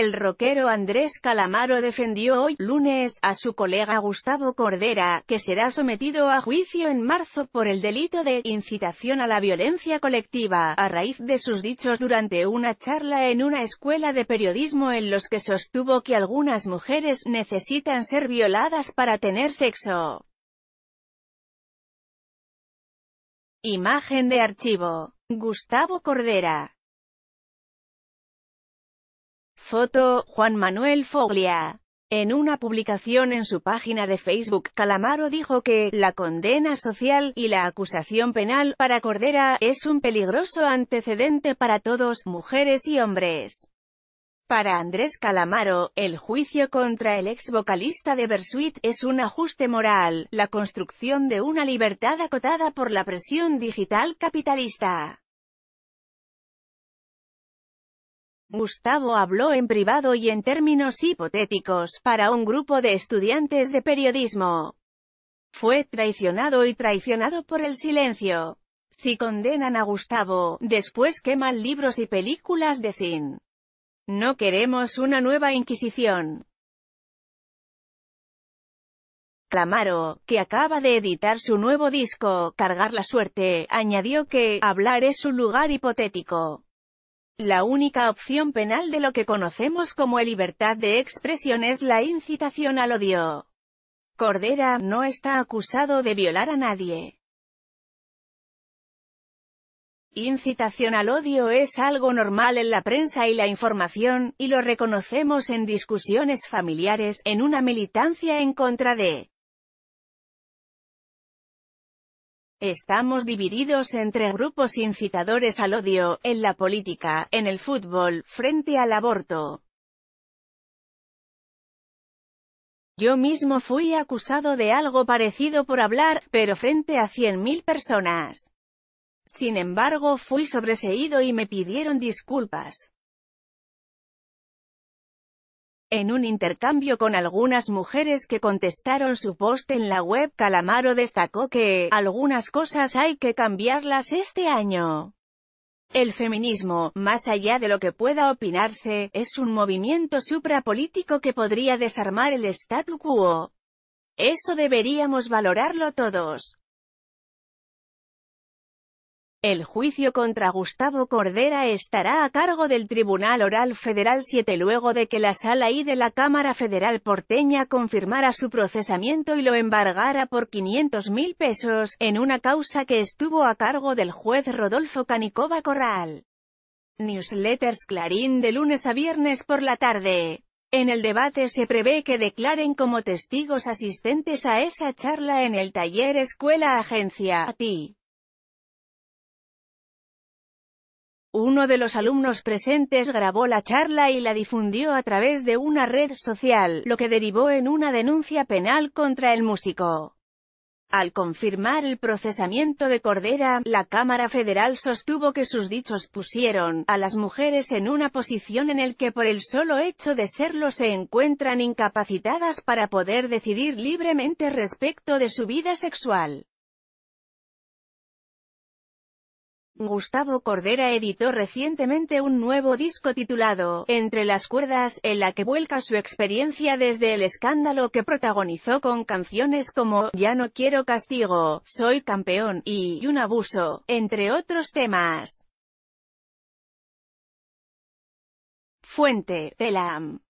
El rockero Andrés Calamaro defendió hoy, lunes, a su colega Gustavo Cordera, que será sometido a juicio en marzo por el delito de incitación a la violencia colectiva, a raíz de sus dichos durante una charla en una escuela de periodismo en los que sostuvo que algunas mujeres necesitan ser violadas para tener sexo. Imagen de archivo. Gustavo Cordera Foto, Juan Manuel Foglia. En una publicación en su página de Facebook, Calamaro dijo que, la condena social, y la acusación penal, para Cordera, es un peligroso antecedente para todos, mujeres y hombres. Para Andrés Calamaro, el juicio contra el ex vocalista de Bersuit es un ajuste moral, la construcción de una libertad acotada por la presión digital capitalista. Gustavo habló en privado y en términos hipotéticos, para un grupo de estudiantes de periodismo. Fue traicionado y traicionado por el silencio. Si condenan a Gustavo, después queman libros y películas de cine. No queremos una nueva Inquisición. Clamaro, que acaba de editar su nuevo disco, Cargar la Suerte, añadió que, hablar es un lugar hipotético. La única opción penal de lo que conocemos como libertad de expresión es la incitación al odio. Cordera no está acusado de violar a nadie. Incitación al odio es algo normal en la prensa y la información, y lo reconocemos en discusiones familiares, en una militancia en contra de Estamos divididos entre grupos incitadores al odio, en la política, en el fútbol, frente al aborto. Yo mismo fui acusado de algo parecido por hablar, pero frente a 100.000 personas. Sin embargo fui sobreseído y me pidieron disculpas. En un intercambio con algunas mujeres que contestaron su post en la web, Calamaro destacó que, algunas cosas hay que cambiarlas este año. El feminismo, más allá de lo que pueda opinarse, es un movimiento suprapolítico que podría desarmar el statu quo. Eso deberíamos valorarlo todos. El juicio contra Gustavo Cordera estará a cargo del Tribunal Oral Federal 7 luego de que la Sala I de la Cámara Federal porteña confirmara su procesamiento y lo embargara por 500 mil pesos, en una causa que estuvo a cargo del juez Rodolfo Canicoba Corral. Newsletters Clarín de lunes a viernes por la tarde. En el debate se prevé que declaren como testigos asistentes a esa charla en el taller Escuela Agencia Uno de los alumnos presentes grabó la charla y la difundió a través de una red social, lo que derivó en una denuncia penal contra el músico. Al confirmar el procesamiento de Cordera, la Cámara Federal sostuvo que sus dichos pusieron a las mujeres en una posición en el que por el solo hecho de serlo se encuentran incapacitadas para poder decidir libremente respecto de su vida sexual. Gustavo Cordera editó recientemente un nuevo disco titulado, Entre las cuerdas, en la que vuelca su experiencia desde el escándalo que protagonizó con canciones como, Ya no quiero castigo, Soy campeón, y Un abuso, entre otros temas. Fuente, AM.